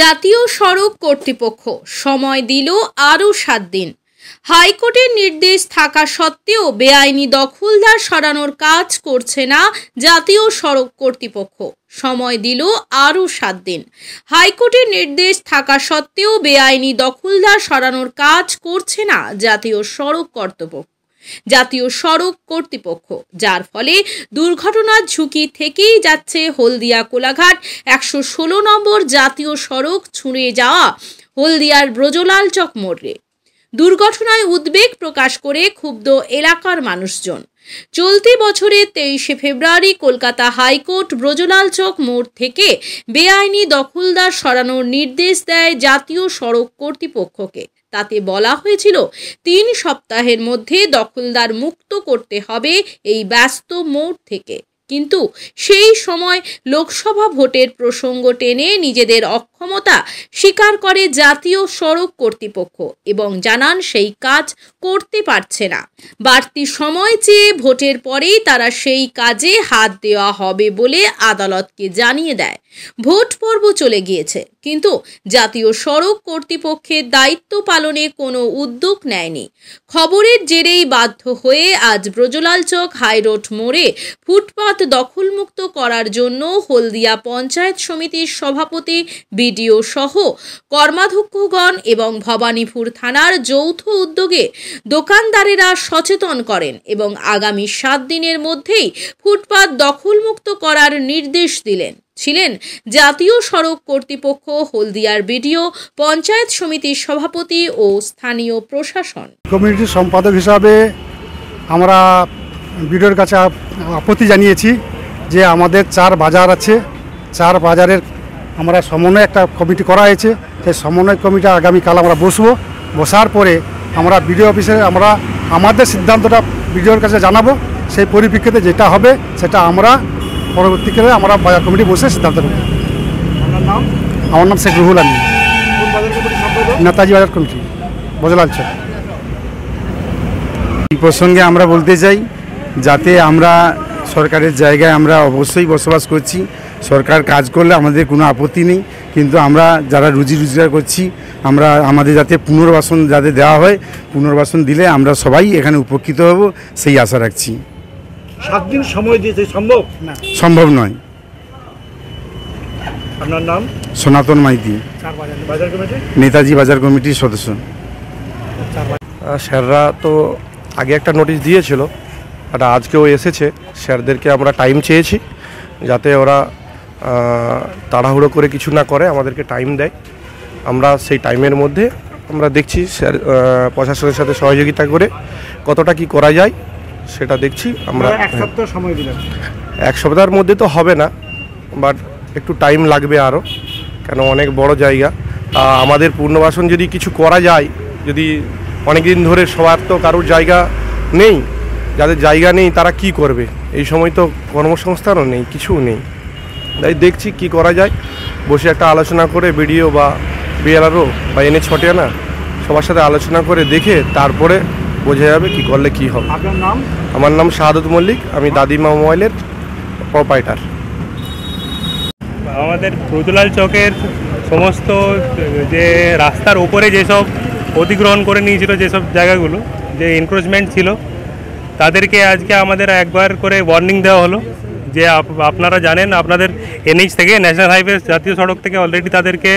জাতীয় সড়ক কর্তৃপক্ষ সময় দিল আরও সাত দিন হাইকোর্টের নির্দেশ থাকা সত্ত্বেও বেআইনি দখলদার সরানোর কাজ করছে না জাতীয় সড়ক কর্তৃপক্ষ সময় দিল আরও সাত দিন হাইকোর্টের নির্দেশ থাকা সত্ত্বেও বেআইনি দখলদার সরানোর কাজ করছে না জাতীয় সড়ক কর্তৃপক্ষ জাতীয় সড়ক কর্তৃপক্ষ যার ফলে দুর্ঘটনার ঝুঁকি থেকেই যাচ্ছে হলদিয়া কোলাঘাট একশো ষোলো নম্বর জাতীয় সড়ক ছুঁড়ে যাওয়া হলদিয়ার ব্রজলাল চকমোড়ে দুর্ঘটনায় উদ্বেগ প্রকাশ করে ক্ষুব্ধ এলাকার মানুষজন চলতি বছরের তেইশে ফেব্রুয়ারি কলকাতা হাইকোর্ট ব্রজলাল চক মোড় থেকে বেআইনি দখলদার সরানোর নির্দেশ দেয় জাতীয় সড়ক কর্তৃপক্ষকে তাতে বলা হয়েছিল তিন সপ্তাহের মধ্যে দখলদার মুক্ত করতে হবে এই ব্যস্ত মোড় থেকে কিন্তু সেই সময় লোকসভা ভোটের প্রসঙ্গ টেনে নিজেদের অক্ষমতা স্বীকার করে জাতীয় সড়ক কর্তৃপক্ষ এবং জানান সেই কাজ করতে পারছে না বাড়তি সময় চেয়ে ভোটের পরেই তারা সেই কাজে হাত দেওয়া হবে বলে আদালতকে জানিয়ে দেয় ভোট পর্ব চলে গিয়েছে কিন্তু জাতীয় সড়ক কর্তৃপক্ষের দায়িত্ব পালনে কোনো উদ্যোগ নেয়নি খবরের জেরেই বাধ্য হয়ে আজ ব্রজলাল চক হাইরোড মোড়ে ফুটপাথ ফুটপাত দখলমুক্ত করার জন্য হলদিয়া পঞ্চায়েত সমিতির সভাপতি বিডিও সহ কর্মাধ্যক্ষগণ এবং ভবানীপুর থানার যৌথ উদ্যোগে দোকানদারেরা সচেতন করেন এবং আগামী সাত দিনের মধ্যেই ফুটপাত দখলমুক্ত করার নির্দেশ দিলেন ছিলেন জাতীয় সড়ক কর্তৃপক্ষ হলদিয়ার বিডিও পঞ্চায়েত সমিতির সভাপতি ও স্থানীয় প্রশাসন কমিউনিটি সম্পাদক হিসাবে আমরা বিডিওর কাছে আপত্তি জানিয়েছি যে আমাদের চার বাজার আছে চার বাজারের আমরা সমন্বয় একটা কমিটি করা হয়েছে সেই সমন্বয় কমিটি আগামীকাল আমরা বসবো বসার পরে আমরা বিডিও অফিসে আমরা আমাদের সিদ্ধান্তটা বিডিওর কাছে জানাবো সেই পরিপ্রেক্ষিতে যেটা হবে সেটা আমরা পরবর্তীকালে আমরা বাজার কমিটি বসে সিদ্ধান্ত নেব আমার নাম শেখ রুহুল আলী নেতাজি বাজার কমিটি বজলাল এই প্রসঙ্গে আমরা বলতে চাই যাতে আমরা সরকারের জায়গায় আমরা অবশ্যই বসবাস করছি সরকার কাজ করলে আমাদের কোনো আপত্তি নেই কিন্তু আমরা যারা রুজি রুজগার করছি আমরা আমাদের যাতে পুনর্বাসন যাতে দেওয়া হয় পুনর্বাসন দিলে আমরা সবাই এখানে উপকৃত হব সেই আশা রাখছি সাত দিন সময় দিয়েছে সম্ভব না সম্ভব নয় আপনার নাম সনাতন মাইতি নেতাজি বাজার কমিটির সদস্য স্যাররা তো আগে একটা নোটিশ দিয়েছিল এটা আজকেও এসেছে স্যারদেরকে আমরা টাইম চেয়েছি যাতে ওরা তাড়াহুড়ো করে কিছু না করে আমাদেরকে টাইম দেয় আমরা সেই টাইমের মধ্যে আমরা দেখছি স্যার প্রশাসনের সাথে সহযোগিতা করে কতটা কি করা যায় সেটা দেখছি আমরা এক সময় দিলাম এক সপ্তাহের মধ্যে তো হবে না বাট একটু টাইম লাগবে আরও কেন অনেক বড় জায়গা আমাদের পূর্ণবাসন যদি কিছু করা যায় যদি অনেক দিন ধরে সবার তো কারোর জায়গা নেই যাদের জায়গা নেই তারা কি করবে এই সময় তো কর্মসংস্থানও নেই কিছু নেই তাই দেখছি কি করা যায় বসে একটা আলোচনা করে বিডিও বা বিএলআরও বা এনে ছটে না সবার সাথে আলোচনা করে দেখে তারপরে বোঝা যাবে কি করলে কি হবে আমার নাম শাহাদত মল্লিক আমি দাদিমা মোবাইলের প্রপাইটার আমাদের প্রতুলাল চকের সমস্ত যে রাস্তার ওপরে যেসব অধিগ্রহণ করে নিয়েছিল যেসব জায়গাগুলো যে এনক্রোচমেন্ট ছিল তাদেরকে আজকে আমাদের একবার করে ওয়ার্নিং দেওয়া হলো যে আপনারা জানেন আপনাদের এনএইচ থেকে ন্যাশনাল হাইওয়ে জাতীয় সড়ক থেকে অলরেডি তাদেরকে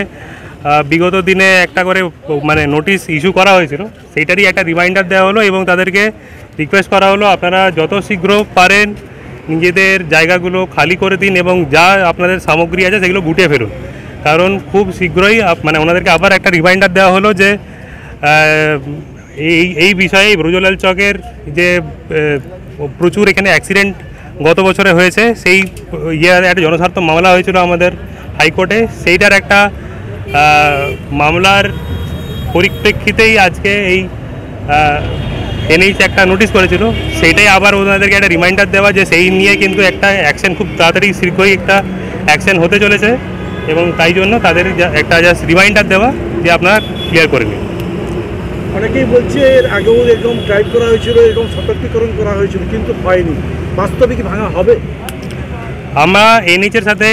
বিগত দিনে একটা করে মানে নোটিশ ইস্যু করা হয়েছিল সেইটারই একটা রিমাইন্ডার দেওয়া হলো এবং তাদেরকে রিকোয়েস্ট করা হলো আপনারা যত শীঘ্র পারেন নিজেদের জায়গাগুলো খালি করে দিন এবং যা আপনাদের সামগ্রী আছে সেগুলো গুটিয়ে ফেরুন কারণ খুব শীঘ্রই মানে ওনাদেরকে আবার একটা রিমাইন্ডার দেওয়া হলো যে এই এই বিষয়ে ব্রজলাল চকের যে প্রচুর এখানে অ্যাক্সিডেন্ট গত বছরে হয়েছে সেই ইয়ার একটা জনস্বার্থ মামলা হয়েছিল আমাদের হাইকোর্টে সেইটার একটা মামলার পরিপ্রেক্ষিতেই আজকে এই এনএইচ একটা নোটিশ করেছিল সেইটাই আবার ওনাদেরকে একটা রিমাইন্ডার দেওয়া যে সেই নিয়ে কিন্তু একটা অ্যাকশন খুব তাড়াতাড়ি শীঘ্রই একটা অ্যাকশন হতে চলেছে এবং তাই জন্য তাদের একটা জাস্ট রিমাইন্ডার দেওয়া যে আপনারা ক্লিয়ার করে নিন অনেকেই বলছে এর আগেও এরকম ড্রাইভ করা হয়েছিল এরকম সতর্কীকরণ করা হয়েছিল কিন্তু হয়নি বাস্তবিক ভাঙা হবে আমরা এনএইচের সাথে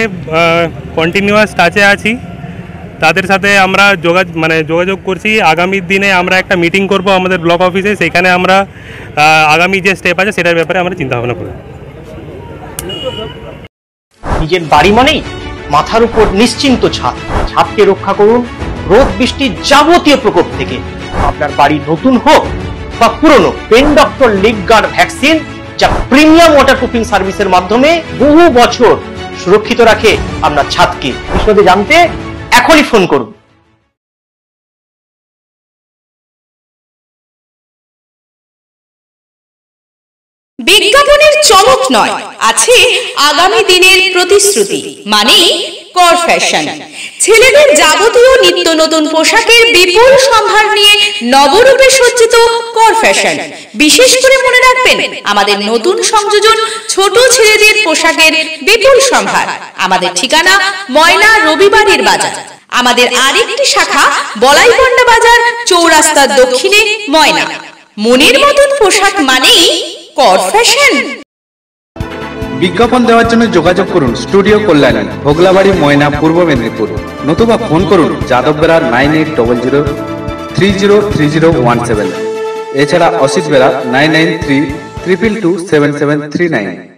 কন্টিনিউয়াস টাচে আছি তাদের সাথে আমরা যোগাযোগ মানে যোগাযোগ করছি আগামী দিনে আমরা একটা মিটিং করব আমাদের ব্লক অফিসে সেখানে আমরা আগামী যে স্টেপ আছে সেটার ব্যাপারে আমরা চিন্তাভাবনা করব নিজের বাড়ি মানেই মাথার উপর নিশ্চিন্ত ছাদ ছাদকে রক্ষা করুন রোদ বৃষ্টির যাবতীয় প্রকোপ থেকে আপনার বাড়ি নতুন হোক বা পুরনো pen doctor leak guard vaccine যা প্রিমিয়াম ওয়াটার প্রুফিং সার্ভিসের মাধ্যমে বহু বছর সুরক্ষিত রাখে আপনার ছাদকে বিশদে জানতে এখনই ফোন করুন বিজ্ঞাপনের চমক নয় আছে আগামী দিনের প্রতিশ্রুতি মানে কর ফ্যাশন ছেলেদের যাবতীয় নিত্য নতুন পোশাকের বিপুল সম্ভার নিয়ে নবরূপে সজ্জিত কর ফ্যাশন বিশেষ করে মনে রাখবেন আমাদের নতুন সংযোজন ছোট ছেলেদের পোশাকের বিপুল সম্ভার আমাদের ঠিকানা ময়না রবিবারের বাজার আমাদের আরেকটি শাখা বলাইপন্ডা বাজার চৌরাস্তার দক্ষিণে ময়না মনের মতন পোশাক মানেই কর ফ্যাশন বিজ্ঞাপন দেওয়ার জন্য যোগাযোগ করুন স্টুডিও কল্যাণী ভোগলাবাড়ি ময়না পূর্ব মেদিনীপুর নতুবা ফোন করুন যাদব Bera nine eight double zero three zero three zero one seven এছাড়া Asit Bera nine nine three triple two seven seven three nine